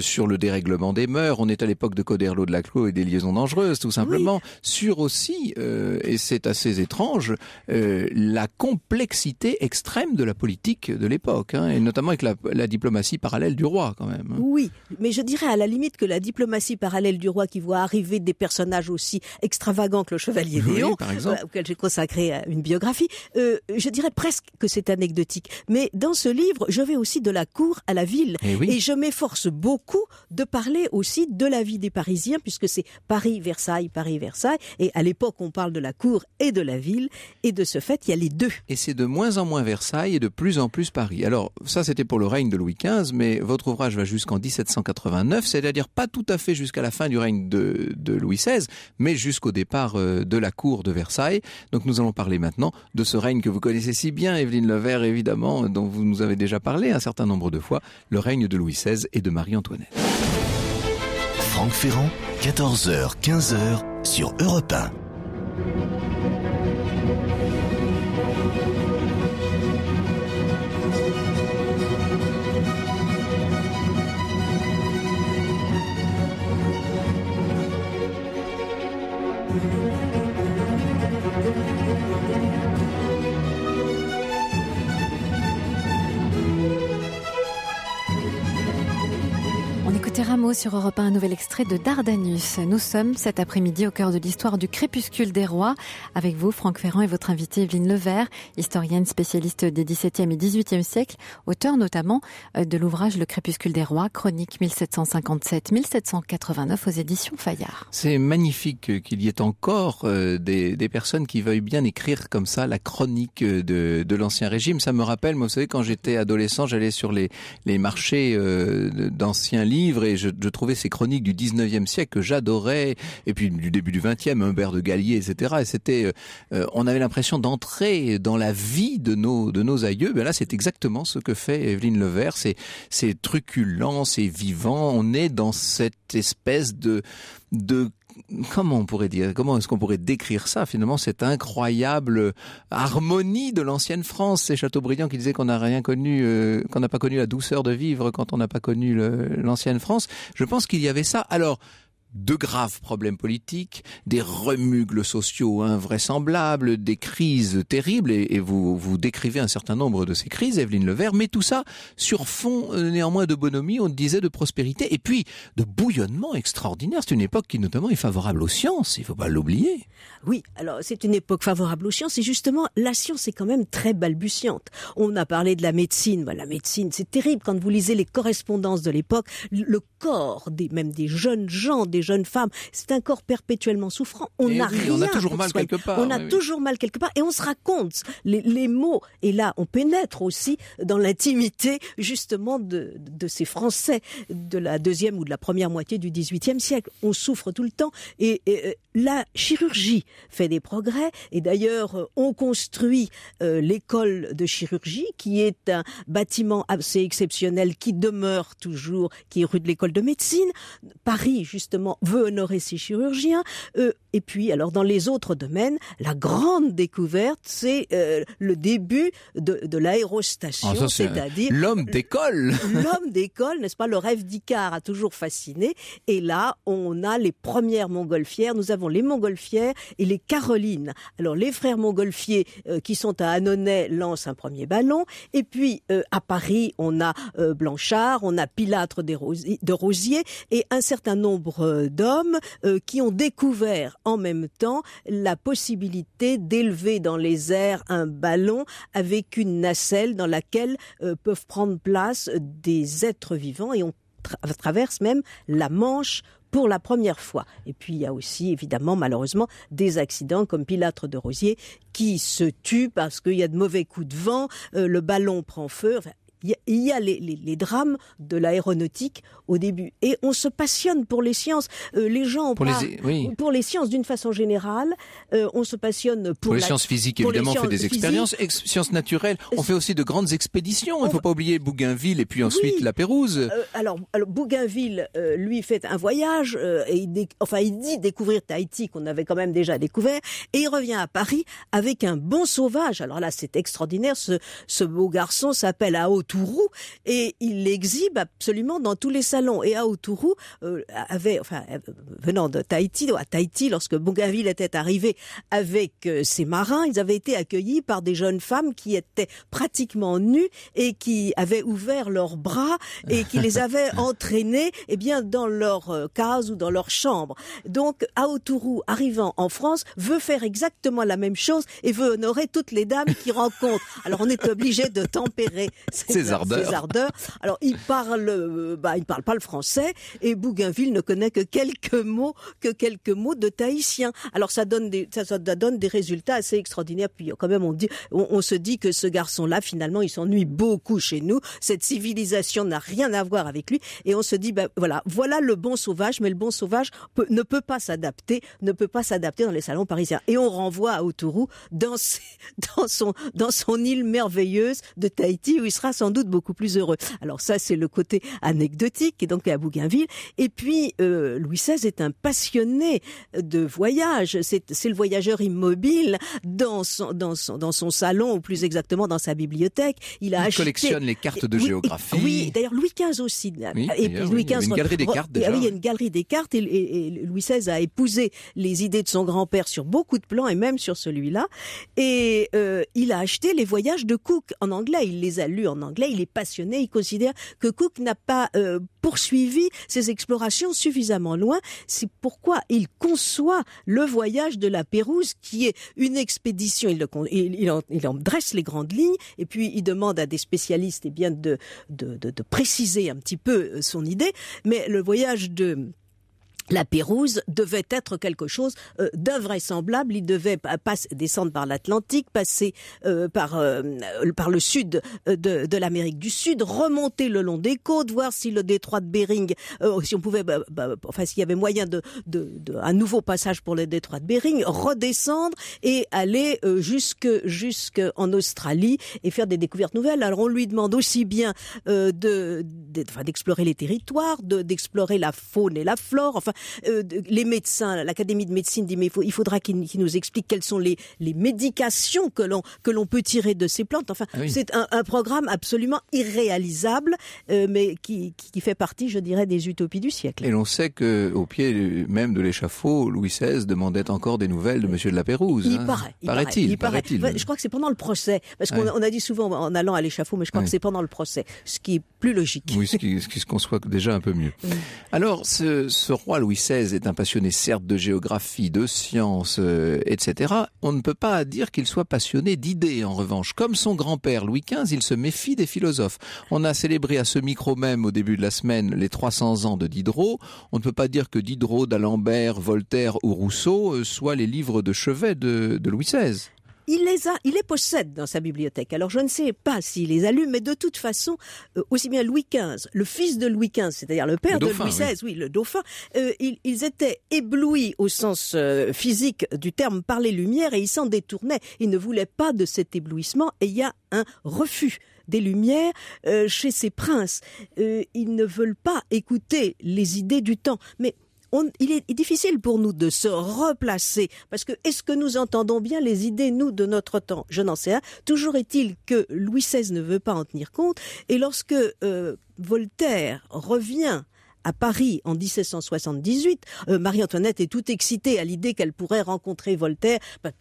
sur le dérèglement des mœurs. On est à l'époque de Coderlo de la Clos et des liaisons dangereuses, tout simplement. Sur aussi, et c'est assez étrange, la complexité extrême de la politique de l'époque, hein, et notamment avec la, diplomatie parallèle du roi quand même. Hein. Oui, mais je dirais à la limite que la diplomatie parallèle du roi qui voit arriver des personnes personnage aussi extravagant que le Chevalier Léon, euh, auquel j'ai consacré euh, une biographie, euh, je dirais presque que c'est anecdotique. Mais dans ce livre, je vais aussi de la cour à la ville. Eh et, je m'efforce beaucoup de parler aussi de la vie des Parisiens, puisque c'est Paris-Versailles, Paris-Versailles. Et à l'époque, on parle de la cour et de la ville. Et de ce fait, il y a les deux. Et c'est de moins en moins Versailles et de plus en plus Paris. Alors, ça, c'était pour le règne de Louis XV, mais votre ouvrage va jusqu'en 1789, c'est-à-dire pas tout à fait jusqu'à la fin du règne de, de Louis mais jusqu'au départ euh, de la cour de Versailles. Donc nous allons parler maintenant de ce règne que vous connaissez si bien, Evelyne Levert, évidemment, dont vous nous avez déjà parlé un certain nombre de fois, le règne de Louis XVI et de Marie-Antoinette. Franck Ferrand, 14h, 15h sur Europe 1. C'est Rameau sur Europe 1, un nouvel extrait de Dardanus. Nous sommes cet après-midi au cœur de l'histoire du crépuscule des rois. Avec vous, Franck Ferrand et votre invitée Evelyne Levert, historienne spécialiste des 17e et 18e siècles, auteur notamment euh, de l'ouvrage Le crépuscule des rois, chronique 1757-1789 aux éditions Fayard. C'est magnifique qu'il y ait encore euh, des, personnes qui veuillent bien écrire comme ça la chronique euh, de, l'Ancien Régime. Ça me rappelle, vous savez, quand j'étais adolescent, j'allais sur les, les marchés d'anciens livres et Je, trouvais ces chroniques du 19e siècle que j'adorais, et puis du début du 20e, Humbert de Gallier, etc. Et c'était, euh, euh, on avait l'impression d'entrer dans la vie de nos de nos aïeux. Ben là, c'est exactement ce que fait Evelyne Levert. C'est c'est truculent, c'est vivant. On est dans cette espèce de de comment on pourrait dire, comment est-ce qu'on pourrait décrire ça finalement cette incroyable harmonie de l'ancienne France C'est brillants, qui disait qu'on n'a rien connu, euh, qu'on n'a pas connu la douceur de vivre quand on n'a pas connu l'ancienne France. Je pense qu'il y avait ça. Alors de graves problèmes politiques, des remugles sociaux invraisemblables, des crises terribles, et, vous, vous décrivez un certain nombre de ces crises, Evelyne Levert, mais tout ça sur fond euh, néanmoins de bonhomie, on disait, de prospérité, et puis de bouillonnement extraordinaire. C'est une époque qui notamment est favorable aux sciences, il ne faut pas l'oublier. Oui, alors c'est une époque favorable aux sciences, et justement, la science est quand même très balbutiante. On a parlé de la médecine, bah, la médecine, c'est terrible quand vous lisez les correspondances de l'époque, le corps des, même des jeunes gens, des jeune femme. C'est un corps perpétuellement souffrant. On eh n'a rien. On a toujours mal quelque part. On a toujours mal quelque part et on se raconte les, mots. Et là, on pénètre aussi dans l'intimité justement de, ces Français de la deuxième ou de la première moitié du XVIIIe siècle. On souffre tout le temps et, euh, la chirurgie fait des progrès et d'ailleurs euh, on construit euh, l'école de chirurgie qui est un bâtiment assez exceptionnel qui demeure toujours, qui est rue de l'école de médecine. Paris justement veut honorer ses chirurgiens. Euh, et puis, alors, dans les autres domaines, la grande découverte, c'est euh, le début de, de l'aérostation, ah, c'est-à-dire l'homme d'école. l'homme d'école, n'est-ce pas Le rêve d'Icare a toujours fasciné. Et là, on a les premières montgolfières. Nous avons les montgolfières et les Carolines. Alors, les frères montgolfiers euh, qui sont à Annonay lancent un premier ballon. Et puis, à Paris, on a Blanchard, on a Pilâtre de Rosiers et un certain nombre euh, d'hommes euh, qui ont découvert en même temps la possibilité d'élever dans les airs un ballon avec une nacelle dans laquelle euh, peuvent prendre place des êtres vivants et on traverse même la Manche pour la première fois. Et puis il y a aussi évidemment malheureusement des accidents comme Pilâtre de Rosier qui se tue parce qu'il y a de mauvais coups de vent, le ballon prend feu. Il y a les, drames de l'aéronautique au début. Et on se passionne pour les sciences. Euh, les gens pour, les, pour les sciences d'une façon générale. Euh, on se passionne pour, pour les sciences physiques, évidemment, on fait des expériences. sciences naturelles, on fait aussi de grandes expéditions. Il ne faut pas oublier Bougainville et puis ensuite la Pérouse. Euh, alors, Bougainville, lui, fait un voyage. et il Enfin, il dit découvrir Tahiti, qu'on avait quand même déjà découvert. Et il revient à Paris avec un bon sauvage. Alors là, c'est extraordinaire. Ce, ce beau garçon s'appelle Aote. Tourou et il l'exhibe absolument dans tous les salons. Et à euh, avait, enfin, euh, venant de Tahiti, à Tahiti, lorsque Bougainville était arrivé avec euh, ses marins, ils avaient été accueillis par des jeunes femmes qui étaient pratiquement nues et qui avaient ouvert leurs bras et qui les avaient entraînées, eh bien, dans leur case ou dans leur chambre. Donc, Aotourou, arrivant en France, veut faire exactement la même chose et veut honorer toutes les dames qu'il rencontre. Alors, on est obligé de tempérer. ses ardeurs. Alors, il parle, euh, bah, il parle pas le français et Bougainville ne connaît que quelques mots, que quelques mots de tahitien. Alors, ça donne des, ça, donne des résultats assez extraordinaires. Puis, quand même, on dit, on, se dit que ce garçon-là, finalement, il s'ennuie beaucoup chez nous. Cette civilisation n'a rien à voir avec lui. Et on se dit, ben, voilà, voilà le bon sauvage, mais le bon sauvage ne peut pas s'adapter, ne peut pas s'adapter dans les salons parisiens. Et on renvoie à Autourou dans, dans son, dans son île merveilleuse de Tahiti où il sera son doute beaucoup plus heureux. Alors ça, c'est le côté anecdotique, et donc à Bougainville. Et puis, euh, Louis XVI est un passionné de voyage. C'est le voyageur immobile dans son, dans, son, dans son salon, ou plus exactement dans sa bibliothèque. Il a Il collectionne les cartes de géographie. Oui, d'ailleurs, Louis XV aussi. et Louis XV... Il y a une galerie des cartes, ah Oui, il y a une galerie des cartes, et, Louis XVI a épousé les idées de son grand-père sur beaucoup de plans, et même sur celui-là. Et euh, il a acheté les voyages de Cook en anglais. Il les a lus en anglais il est passionné, il considère que Cook n'a pas euh, poursuivi ses explorations suffisamment loin. C'est pourquoi il conçoit le voyage de la Pérouse, qui est une expédition. Il, le, il, en, dresse les grandes lignes, et puis il demande à des spécialistes eh bien, de, de, de préciser un petit peu euh, son idée. Mais le voyage de la Pérouse devait être quelque chose euh, d'invraisemblable. Il devait passer, descendre par l'Atlantique, passer euh, par, euh, par le sud de, l'Amérique du Sud, remonter le long des côtes, voir si le détroit de Bering, si on pouvait, bah, bah, enfin s'il y avait moyen de, de, un nouveau passage pour le détroit de Bering, redescendre et aller jusque jusque en Australie et faire des découvertes nouvelles. Alors on lui demande aussi bien de, d'explorer les territoires, d'explorer la faune et la flore, enfin euh, les médecins, l'Académie de médecine dit mais il, faudra qu'ils nous expliquent quelles sont les, les médications que l'on que l'on peut tirer de ces plantes. Enfin, c'est un, programme absolument irréalisable, euh, mais qui, fait partie, je dirais, des utopies du siècle. Et l'on sait que au pied même de l'échafaud, Louis XVI demandait encore des nouvelles de Monsieur de la Pérouse. Il hein. paraît, il Paraît paraît je crois que c'est pendant le procès, parce qu'on a dit souvent en allant à l'échafaud, mais je crois que c'est pendant le procès, ce qui est plus logique. Oui, ce qui, ce se conçoit déjà un peu mieux. Alors, ce, ce roi Louis XVI est un passionné certes de géographie, de science, euh, etc., on ne peut pas dire qu'il soit passionné d'idées en revanche. Comme son grand-père Louis XV, il se méfie des philosophes. On a célébré à ce micro même au début de la semaine les 300 ans de Diderot. On ne peut pas dire que Diderot, d'Alembert, Voltaire ou Rousseau euh, soient les livres de chevet de Louis XVI il les a, il les possède dans sa bibliothèque. Alors je ne sais pas s'il les a mais de toute façon, euh, aussi bien Louis XV, le fils de Louis XV, c'est-à-dire le père de Louis XVI, oui, le dauphin, euh, ils, étaient éblouis au sens euh, physique du terme par les lumières et ils s'en détournaient. Ils ne voulaient pas de cet éblouissement et il y a un refus des Lumières chez ces princes. ils ne veulent pas écouter les idées du temps. Mais il est difficile pour nous de se replacer parce que est-ce que nous entendons bien les idées, nous, de notre temps Je n'en sais rien. Toujours est-il que Louis XVI ne veut pas en tenir compte et lorsque euh, Voltaire revient à Paris en 1778, euh, Marie-Antoinette est toute excitée à l'idée qu'elle pourrait rencontrer Voltaire. mais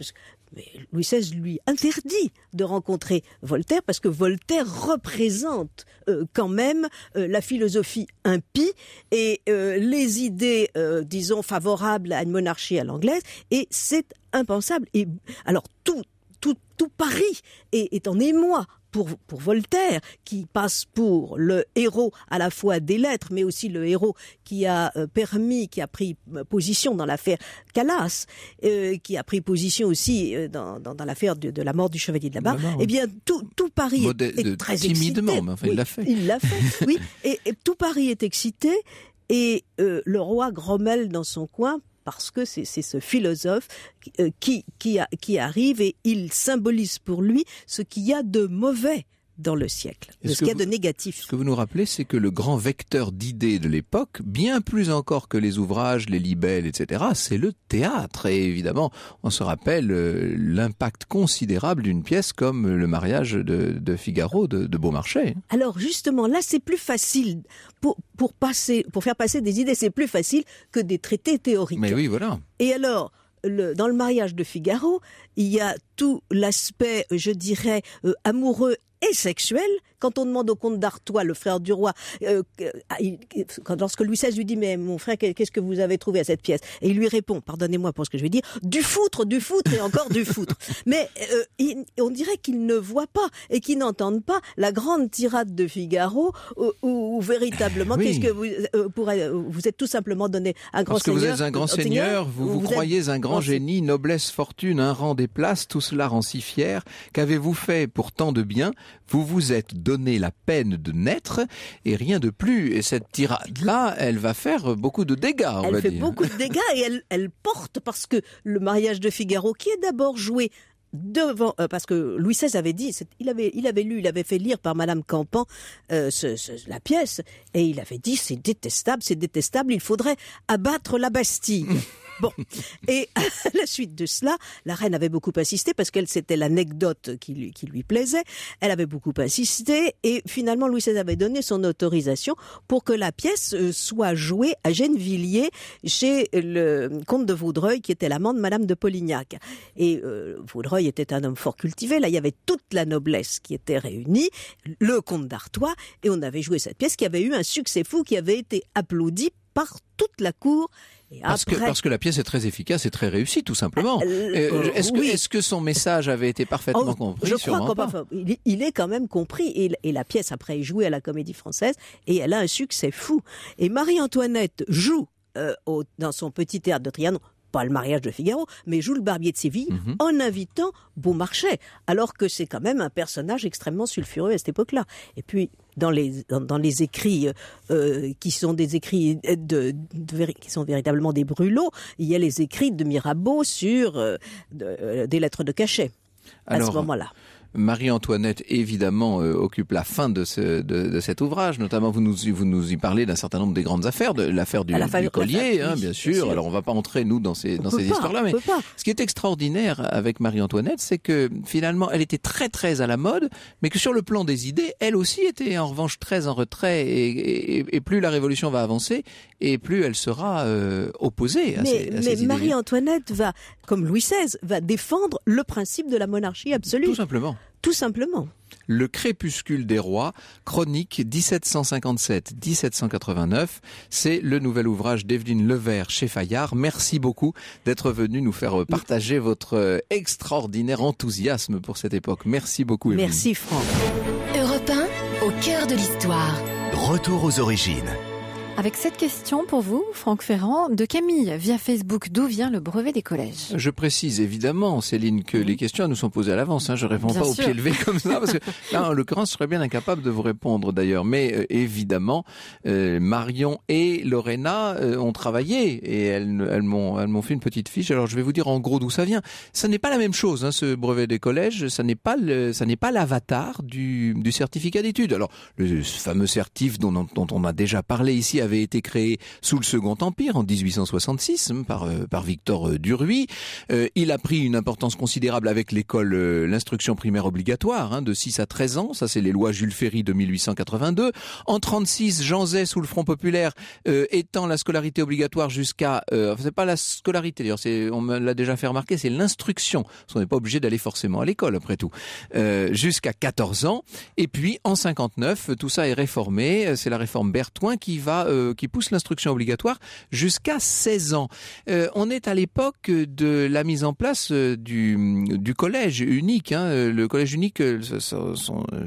Louis XVI lui interdit de rencontrer Voltaire parce que Voltaire représente euh, quand même euh, la philosophie impie et les idées, disons, favorables à une monarchie à l'anglaise. Et c'est impensable. Et alors tout, tout, tout Paris est en émoi pour, Voltaire, qui passe pour le héros à la fois des lettres, mais aussi le héros qui a euh, permis, qui a pris euh, position dans l'affaire Calas, euh, qui a pris position aussi dans, l'affaire de, la mort du chevalier de la barre, eh bien, tout, tout Paris est, très timidement, excité. mais enfin, il l'a fait. Il l'a fait, oui. Et, tout Paris est excité, et le roi grommelle dans son coin parce que c'est ce philosophe qui, euh, qui, arrive et il symbolise pour lui ce qu'il y a de mauvais dans le siècle, de ce, qu'il y a de négatif. Ce que vous nous rappelez, c'est que le grand vecteur d'idées de l'époque, bien plus encore que les ouvrages, les libelles, etc., c'est le théâtre. Et évidemment, on se rappelle euh, l'impact considérable d'une pièce comme le mariage de, Figaro de, Beaumarchais. Alors justement, là, c'est plus facile pour, pour, passer, pour faire passer des idées, c'est plus facile que des traités théoriques. Mais oui, voilà. Et alors, le, dans le mariage de Figaro, il y a tout l'aspect, je dirais, euh, amoureux et Quand on demande au comte d'Artois, le frère du roi, euh, ah, lorsque Louis XVI lui dit mais mon frère qu'est-ce que vous avez trouvé à cette pièce Et il lui répond, pardonnez-moi pour ce que je vais dire, du foutre, du foutre et encore du foutre. Mais euh, on dirait qu'il ne voit pas et qu'il n'entendent pas la grande tirade de Figaro où, véritablement qu'est-ce que euh, vous pourrez, vous êtes tout simplement donné un grand seigneur. que vous êtes un grand seigneur, vous, vous, croyez un grand génie, noblesse, fortune, un rang des places, tout cela rend si fier. Qu'avez-vous fait pour tant de bien vous vous êtes donné la peine de naître et rien de plus. Et cette tirade-là, elle va faire beaucoup de dégâts. elle fait beaucoup de dégâts et elle, porte parce que le mariage de Figaro, qui est d'abord joué devant euh, parce que Louis XVI avait dit il avait il avait lu il avait fait lire par Madame Campan euh, la pièce et il avait dit c'est détestable c'est détestable il faudrait abattre la Bastille Bon, et à la suite de cela, la reine avait beaucoup insisté parce qu'elle c'était l'anecdote qui lui, qui lui plaisait. Elle avait beaucoup insisté et finalement Louis XVI avait donné son autorisation pour que la pièce euh, soit jouée à Gennevilliers chez le comte de Vaudreuil qui était l'amant de Madame de Polignac. Et euh, Vaudreuil était un homme fort cultivé. Là, il y avait toute la noblesse qui était réunie, le comte d'Artois, et on avait joué cette pièce qui avait eu un succès fou, qui avait été applaudi par toute la cour parce, que, la pièce est très efficace et très réussie, tout simplement. Euh, euh, euh, est-ce que, son message avait été parfaitement oh, compris Je crois il, est quand même compris. Et, la pièce, après, est jouée à la Comédie Française et elle a un succès fou. Et Marie-Antoinette joue dans son petit théâtre de Trianon pas le mariage de Figaro, mais joue le Barbier de Séville, mhm. en invitant Beaumarchais, alors que c'est quand même un personnage extrêmement sulfureux à cette époque-là. Et puis, dans les, dans, les écrits euh, euh, qui sont des écrits qui sont véritablement des brûlots, il y a les écrits de Mirabeau sur euh, des lettres de cachet à ce moment-là. Marie-Antoinette, évidemment, euh, occupe la fin de, ce, de, cet ouvrage. Notamment, vous nous, vous nous y parlez d'un certain nombre des grandes affaires, de l'affaire du, collier, hein, bien, sûr. Alors, on ne va pas entrer, nous, dans ces, dans ces histoires-là. Mais ce qui est extraordinaire avec Marie-Antoinette, c'est que finalement, elle était très, très à la mode, mais que sur le plan des idées, elle aussi était en revanche très en retrait. Et, plus la révolution va avancer, et plus elle sera euh, opposée à mais, ces, idées. mais Marie-Antoinette va, comme Louis XVI, va défendre le principe de la monarchie absolue. Tout simplement tout simplement. Le crépuscule des rois, chronique 1757-1789. C'est le nouvel ouvrage d'Evelyne Levert chez Fayard. Merci beaucoup d'être venu nous faire partager votre euh, extraordinaire enthousiasme pour cette époque. Merci beaucoup. Evelyne. Merci Franck. Europe au cœur de l'histoire. Retour aux origines. Avec cette question pour vous, Franck Ferrand, de Camille via Facebook, d'où vient le brevet des collèges Je précise évidemment, Céline, que les questions nous sont posées à l'avance. Hein. Je réponds pas au pied levé comme ça, parce que là, en l'occurrence, je serais bien incapable de vous répondre d'ailleurs. Mais euh, évidemment, euh, Marion et Lorena euh, ont travaillé et elles, elles m'ont fait une petite fiche. Alors je vais vous dire en gros d'où ça vient. Ça n'est pas la même chose, hein, ce brevet des collèges. Ça n'est pas le, ça n'est pas l'avatar du, du certificat d'études. Alors le fameux certif dont, dont on a déjà parlé ici avait été créé sous le Second Empire en 1866 hein, par, euh, par Victor euh, Duruy. Euh, il a pris une importance considérable avec l'école, l'instruction primaire obligatoire hein, de 6 à 13 ans. Ça, c'est les lois Jules Ferry de 1882. En 36, Jean Zay, sous le Front populaire, étant étend la scolarité obligatoire jusqu'à... c'est pas la scolarité d'ailleurs, c'est, on me l'a déjà fait remarquer, c'est l'instruction. on n'est pas obligé d'aller forcément à l'école après tout. jusqu'à 14 ans. Et puis, en 59, tout ça est réformé. C'est la réforme bertoin qui va euh, qui pousse l'instruction obligatoire jusqu'à 16 ans. Euh, on est à l'époque de la mise en place euh, du, collège unique. Hein. Le collège unique,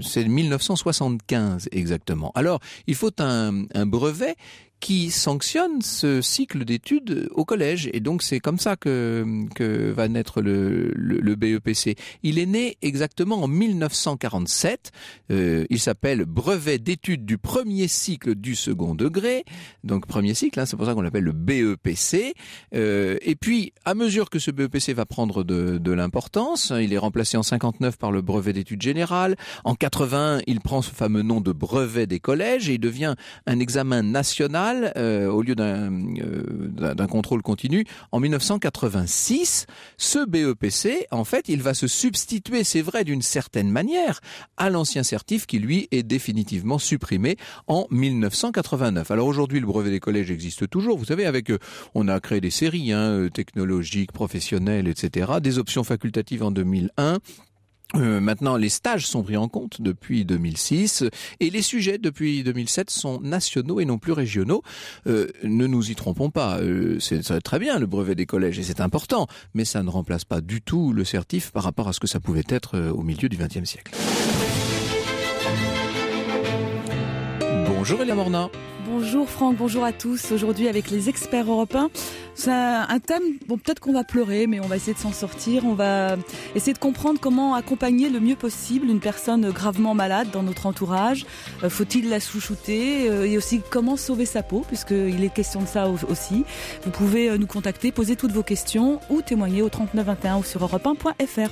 c'est 1975 exactement. Alors, il faut un, un brevet qui sanctionne ce cycle d'études au collège. Et donc c'est comme ça que, va naître le, le, BEPC. Il est né exactement en 1947. Euh, il s'appelle Brevet d'études du premier cycle du second degré. Donc premier cycle, hein, c'est pour ça qu'on l'appelle le BEPC. Euh, et puis à mesure que ce BEPC va prendre de, de l'importance, hein, il est remplacé en 59 par le brevet d'études générales. En 80, il prend ce fameux nom de brevet des collèges et il devient un examen national euh, au lieu euh, d'un contrôle continu, en 1986, ce BEPC, en fait, il va se substituer, c'est vrai, d'une certaine manière, à l'ancien certif qui, lui, est définitivement supprimé en 1989. Alors aujourd'hui, le brevet des collèges existe toujours. Vous savez, avec, euh, on a créé des séries hein, technologiques, professionnelles, etc., des options facultatives en 2001 euh, maintenant, les stages sont pris en compte depuis 2006 euh, et les sujets depuis 2007 sont nationaux et non plus régionaux. Euh, ne nous y trompons pas, c'est très bien le brevet des collèges et c'est important, mais ça ne remplace pas du tout le certif par rapport à ce que ça pouvait être au milieu du XXe siècle. Bonjour Elia Morna. Bonjour Franck, bonjour à tous. Aujourd'hui avec les experts européens, c'est un thème, bon peut-être qu'on va pleurer, mais on va essayer de s'en sortir. On va essayer de comprendre comment accompagner le mieux possible une personne gravement malade dans notre entourage. Euh, faut-il la chouchouter euh, et aussi comment sauver sa peau, puisqu'il est question de ça aussi. Vous pouvez euh, nous contacter, poser toutes vos questions ou témoigner au 3921 ou sur europe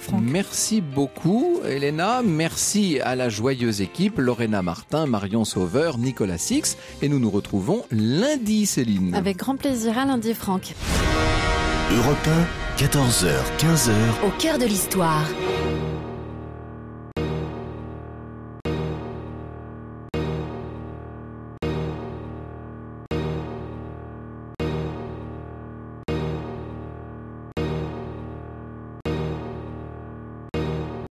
Franck. Merci beaucoup Elena, merci à la joyeuse équipe, Lorena Martin, Marion Sauveur, Nicolas Six et nous nous retrouvons lundi, Céline. Avec grand plaisir, à lundi, Franck. Europe 14h, 15h. Au cœur de l'histoire.